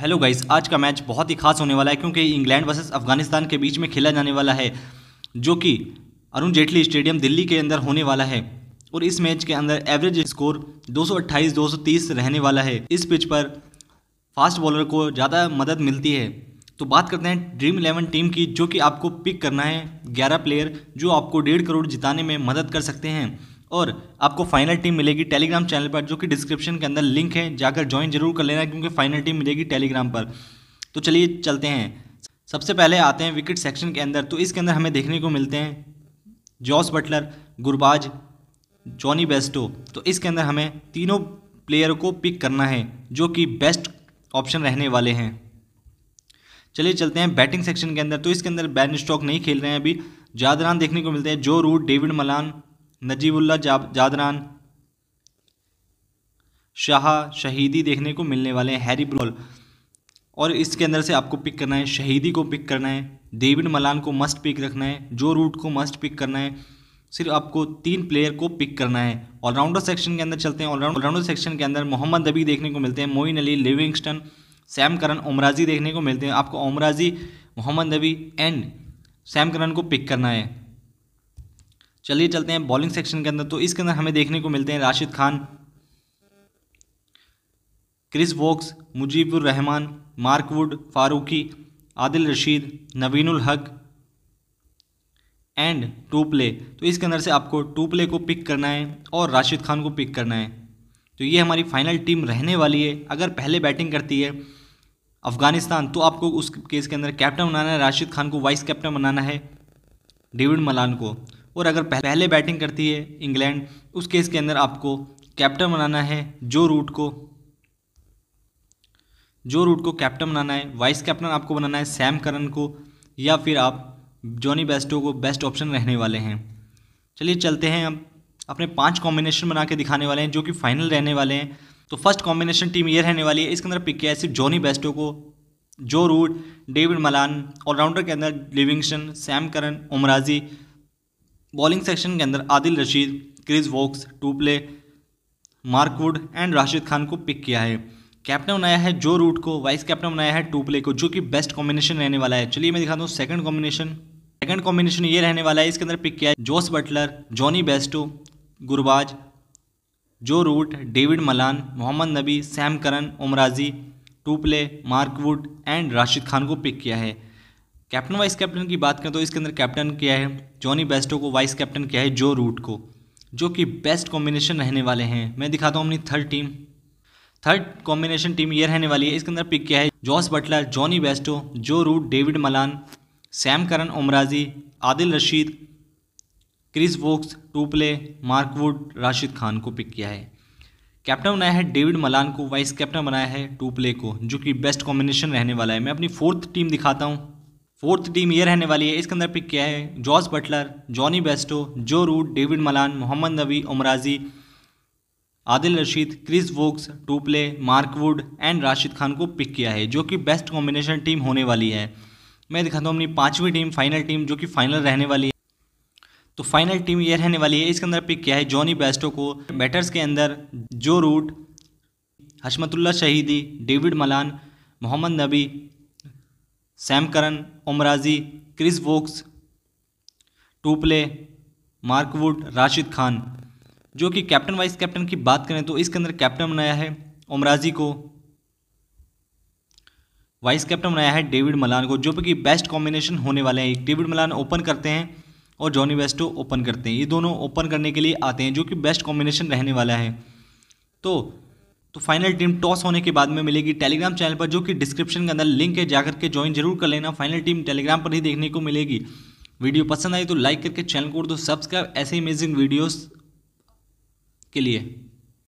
hello guys आज का match बहुत ही खास होने वाला है क्योंकि इंग्लैंड वर्सेस अफगानिस्तान के बीच में खेला जाने वाला है जो कि अरुण जेटली स्टेडियम दिल्ली के अंदर होने वाला है और इस मैच के अंदर एवरेज स्कोर 228 230 रहने वाला है इस पिच पर फास्ट बॉलर को ज़्यादा मदद मिलती है तो बात करते हैं ड्रीम इलेवन टीम की जो कि आपको पिक करना है ग्यारह प्लेयर जो आपको डेढ़ करोड़ जिताने में मदद कर सकते हैं और आपको फाइनल टीम मिलेगी टेलीग्राम चैनल पर जो कि डिस्क्रिप्शन के अंदर लिंक है जाकर ज्वाइन जरूर कर लेना क्योंकि फाइनल टीम मिलेगी टेलीग्राम पर तो चलिए चलते हैं सबसे पहले आते हैं विकेट सेक्शन के अंदर तो इसके अंदर हमें देखने को मिलते हैं Jos Buttler Gurbaz Jonny Bairstow तो इसके अंदर हमें तीनों प्लेयर को पिक करना है जो कि बेस्ट ऑप्शन रहने वाले हैं चलिए चलते हैं बैटिंग सेक्शन के अंदर तो इसके अंदर बैन स्टॉक नहीं खेल रहे हैं अभी ज़्यादा रन देखने को मिलते हैं जो Root David Malan Najibullah Zadran Shah Shahidi देखने को मिलने वाले हैं हैरी ब्रोल और इसके अंदर से आपको पिक करना है शहीदी को पिक करना है डेविड मलान को मस्ट पिक रखना है जो रूट को मस्ट पिक करना है सिर्फ आपको तीन प्लेयर को पिक करना है ऑलराउंडर सेक्शन के अंदर चलते हैं ऑलराउंडर सेक्शन के अंदर मोहम्मद नबी देखने को मिलते हैं Moeen Ali Livingstone Sam Curran Omarzai देखने को मिलते हैं आपको ओमराजी मोहम्मद नबी एंड सैम करन को पिक करना है चलिए चलते हैं बॉलिंग सेक्शन के अंदर तो इसके अंदर हमें देखने को मिलते हैं Rashid Khan Chris Woakes Mujeebur Rahman Mark Wood Farooqi Adil Rashid Naveenul Haq and to play तो इसके अंदर से आपको टू प्ले को पिक करना है और राशिद खान को पिक करना है तो ये हमारी फाइनल टीम रहने वाली है अगर पहले बैटिंग करती है अफ़गानिस्तान तो आपको उस केस के अंदर कैप्टन बनाना है राशिद खान को वाइस कैप्टन बनाना है डेविड मलान को और अगर पहले बैटिंग करती है इंग्लैंड उस केस के अंदर आपको कैप्टन बनाना है जो रूट को जो रूट को कैप्टन बनाना है वाइस कैप्टन आपको बनाना है सैम करन को या फिर आप जॉनी बेस्टो को बेस्ट ऑप्शन रहने वाले हैं चलिए चलते हैं अब अपने पांच कॉम्बिनेशन बना के दिखाने वाले हैं जो कि फाइनल रहने वाले हैं तो फर्स्ट कॉम्बिनेशन टीम ये रहने वाली है इसके अंदर पिक किया है सिर्फ जॉनी बेस्टो को जो रूट डेविड मलान ऑलराउंडर के अंदर Livingstone Sam Curran Omarzai bowling section के अंदर Adil Rashid Chris Woakes Topley Mark Wood and Rashid Khan को पिक किया है कैप्टन बनाया है जो रूट को वाइस कैप्टन बनाया है टूपले को जो कि बेस्ट कॉम्बिनेशन रहने वाला है चलिए मैं दिखाता हूँ सेकंड कॉम्बिनेशन सेकंड कॉम्बिनेशन ये रहने वाला है इसके अंदर पिक किया है Jos Buttler Jonny Bairstow Gurbaz Joe Root David Malan Mohammad Nabi Sam Curran Omarzai Topley Mark Wood and Rashid Khan को पिक किया है कैप्टन वाइस कैप्टन की बात करें तो इसके अंदर कैप्टन क्या है जॉनी बेस्टो को वाइस कैप्टन क्या है जो रूट को जो कि बेस्ट कॉम्बिनेशन रहने वाले हैं मैं दिखाता हूँ अपनी third team third combination team ये रहने वाली है इसके अंदर पिक क्या है Jos Buttler Jonny Bairstow Joe Root David Malan Sam Curran Omarzai Adil Rashid Chris Woakes Topley Mark Wood Rashid Khan को पिक किया है कैप्टन बनाया है डेविड मलान को वाइस कैप्टन बनाया है टूपले को जो कि बेस्ट कॉम्बिनेशन रहने वाला है मैं अपनी फोर्थ टीम दिखाता हूँ फोर्थ टीम ये रहने वाली है इसके अंदर पिक किया है George Buttler Jonny Bairstow Joe Root David Malan Mohammad Nabi Omarzai Adil Rashid Chris Woakes Topley Mark Wood and Rashid Khan को पिक किया है जो कि बेस्ट कॉम्बिनेशन टीम होने वाली है मैं दिखाता हूँ अपनी पाँचवीं टीम फाइनल टीम जो कि फाइनल रहने वाली है तो फाइनल टीम ये रहने वाली है इसके अंदर पिक किया है जॉनी बेस्टो को बैटर्स के अंदर जो रूट हशमतुल्ला शहीदी David Malan Mohammad Nabi Sam Curran Omarzai Chris Woakes Topley Mark Wood Rashid Khan जो कि कैप्टन वाइस कैप्टन की बात करें तो इसके अंदर कैप्टन बनाया है ओमराजी को वाइस कैप्टन बनाया है डेविड मलान को जो कि बेस्ट कॉम्बिनेशन होने वाले हैं डेविड मलान ओपन करते हैं और जॉनी वेस्टो ओपन करते हैं ये दोनों ओपन करने के लिए आते हैं जो कि बेस्ट कॉम्बिनेशन रहने वाला है तो तो फाइनल टीम टॉस होने के बाद में मिलेगी टेलीग्राम चैनल पर जो कि डिस्क्रिप्शन के अंदर लिंक है जाकर के ज्वाइन जरूर कर लेना फाइनल टीम टेलीग्राम पर ही देखने को मिलेगी वीडियो पसंद आई तो लाइक करके चैनल को दो सब्सक्राइब ऐसे अमेजिंग वीडियोस के लिए